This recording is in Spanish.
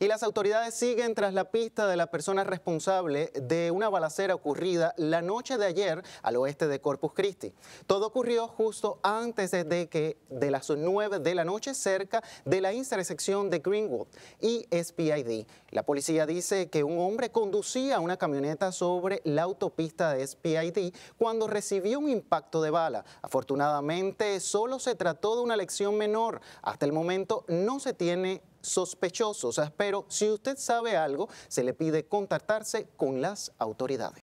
Y las autoridades siguen tras la pista de la persona responsable de una balacera ocurrida la noche de ayer al oeste de Corpus Christi. Todo ocurrió justo antes de que de las nueve de la noche cerca de la intersección de Greenwood y SPID. La policía dice que un hombre conducía una camioneta sobre la autopista de SPID cuando recibió un impacto de bala. Afortunadamente, solo se trató de una lección menor. Hasta el momento no se tiene sospechosos, pero si usted sabe algo, se le pide contactarse con las autoridades.